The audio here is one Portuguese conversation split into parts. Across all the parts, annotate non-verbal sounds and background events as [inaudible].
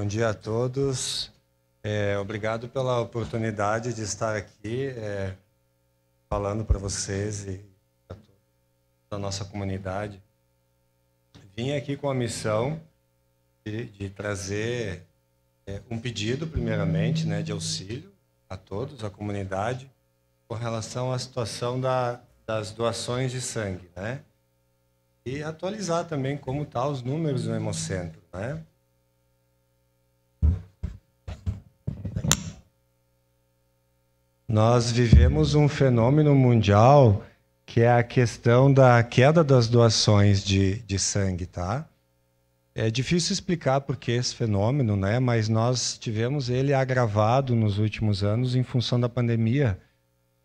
Bom dia a todos. É, obrigado pela oportunidade de estar aqui é, falando para vocês e para toda a nossa comunidade. Vim aqui com a missão de, de trazer é, um pedido, primeiramente, né, de auxílio a todos, a comunidade, com relação à situação da, das doações de sangue, né? E atualizar também como estão tá os números no Hemocentro, né? Nós vivemos um fenômeno mundial que é a questão da queda das doações de, de sangue, tá? É difícil explicar por que esse fenômeno, né? Mas nós tivemos ele agravado nos últimos anos em função da pandemia.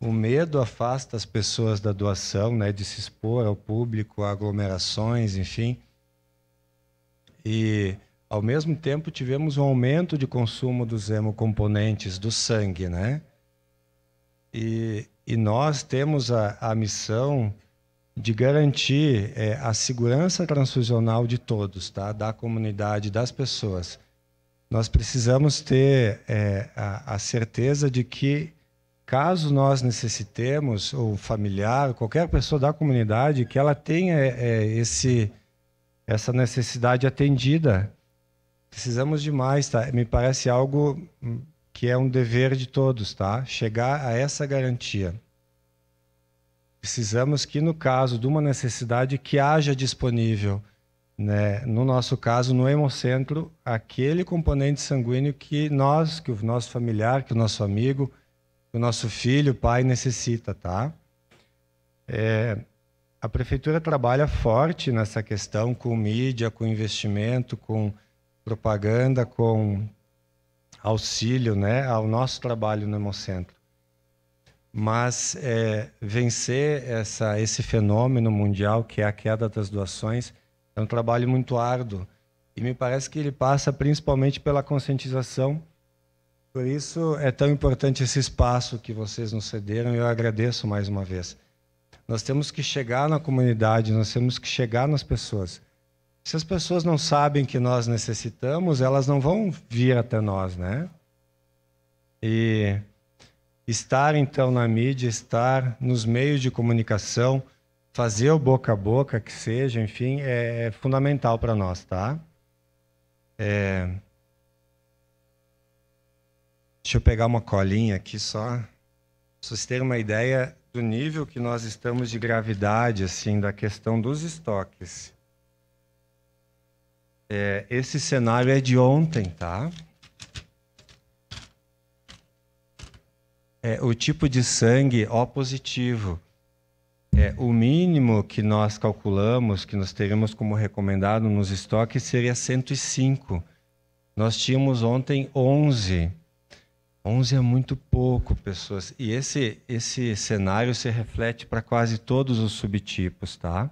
O medo afasta as pessoas da doação, né? De se expor ao público, a aglomerações, enfim. E ao mesmo tempo tivemos um aumento de consumo dos hemocomponentes do sangue, né? E, e nós temos a, a missão de garantir é, a segurança transfusional de todos, tá? da comunidade, das pessoas. Nós precisamos ter é, a, a, certeza de que, caso nós necessitemos, ou familiar, qualquer pessoa da comunidade, que ela tenha é, esse, essa necessidade atendida. Precisamos de mais, tá? me parece algo hum, que é um dever de todos, tá? Chegar a essa garantia. Precisamos que, no caso de uma necessidade, que haja disponível, né? no nosso caso, no hemocentro, aquele componente sanguíneo que nós, que o nosso familiar, que o nosso amigo, que o nosso filho, pai necessita, tá? É, a prefeitura trabalha forte nessa questão com mídia, com investimento, com propaganda, com auxílio né, ao nosso trabalho no Hemocentro. Mas é, vencer essa, esse fenômeno mundial, que é a queda das doações, é um trabalho muito árduo. E me parece que ele passa principalmente pela conscientização. Por isso é tão importante esse espaço que vocês nos cederam e eu agradeço mais uma vez. Nós temos que chegar na comunidade, nós temos que chegar nas pessoas. Se as pessoas não sabem que nós necessitamos, elas não vão vir até nós, né? E estar então na mídia, estar nos meios de comunicação, fazer o boca a boca que seja, enfim, é fundamental para nós, tá? É... Deixa eu pegar uma colinha aqui só, para vocês terem uma ideia do nível que nós estamos de gravidade, assim, da questão dos estoques. É, esse cenário é de ontem, tá? É, o tipo de sangue O positivo. É, o mínimo que nós calculamos, que nós teremos como recomendado nos estoques, seria 105. Nós tínhamos ontem 11. 11 é muito pouco, pessoas. E esse, esse cenário se reflete para quase todos os subtipos, tá?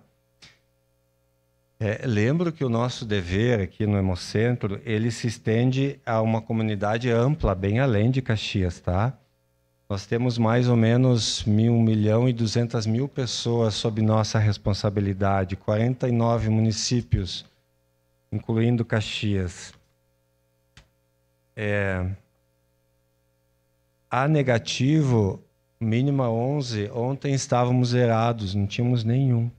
É, lembro que o nosso dever aqui no Hemocentro, ele se estende a uma comunidade ampla, bem além de Caxias, tá? Nós temos mais ou menos 1 milhão e 200 mil pessoas sob nossa responsabilidade, 49 municípios, incluindo Caxias. É... A negativo, mínima 11, ontem estávamos zerados, não tínhamos nenhum.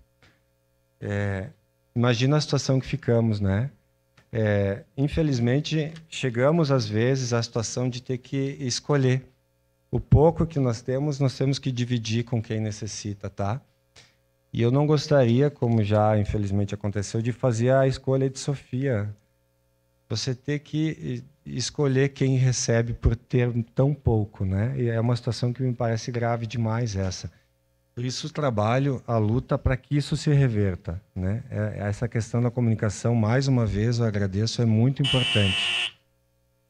É, Imagina a situação que ficamos, né? É, infelizmente, chegamos às vezes à situação de ter que escolher. O pouco que nós temos, nós temos que dividir com quem necessita, tá? E eu não gostaria, como já infelizmente aconteceu, de fazer a escolha de Sofia. Você ter que eh, escolher quem recebe por ter tão pouco, né? E é uma situação que me parece grave demais essa. Por isso trabalho a luta para que isso se reverta, né? É, é essa questão da comunicação, mais uma vez, eu agradeço, é muito importante.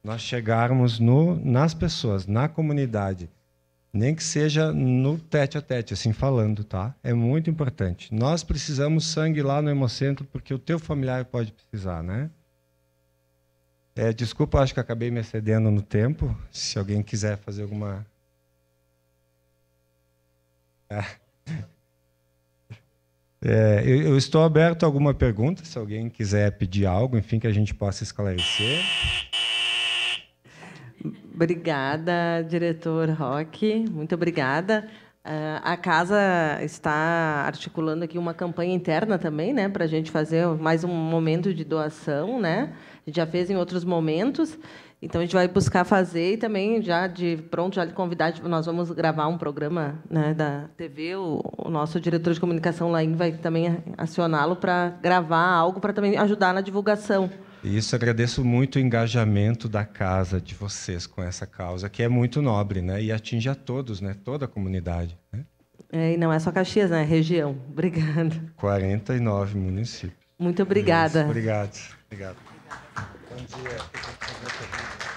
Nós chegarmos no, nas pessoas, na comunidade, nem que seja no tete a tete, assim falando, tá? É muito importante. Nós precisamos sangue lá no hemocentro porque o teu familiar pode precisar, né? É, desculpa, acho que acabei me excedendo no tempo. Se alguém quiser fazer alguma é. é, eu, eu, estou aberto a alguma pergunta, se alguém quiser pedir algo, enfim, que a gente possa esclarecer. Obrigada, diretor Roque, muito obrigada. Uh, a casa está articulando aqui uma campanha interna também, né, para a gente fazer mais um momento de doação, né? A gente já fez em outros momentos, então a gente vai buscar fazer e também já de pronto já de convidar, tipo, nós vamos gravar um programa né, da TV, o, o, nosso diretor de comunicação Laim vai também acioná-lo para gravar algo para também ajudar na divulgação. Isso, agradeço muito o engajamento da casa de vocês com essa causa, que é muito nobre, né? E atinge a todos, né? Toda a comunidade. Né? É, e não é só Caxias, né? É região. [laughs] Obrigada. 49 municípios. Muito obrigada. Isso, obrigado. Obrigado. 感じでやってく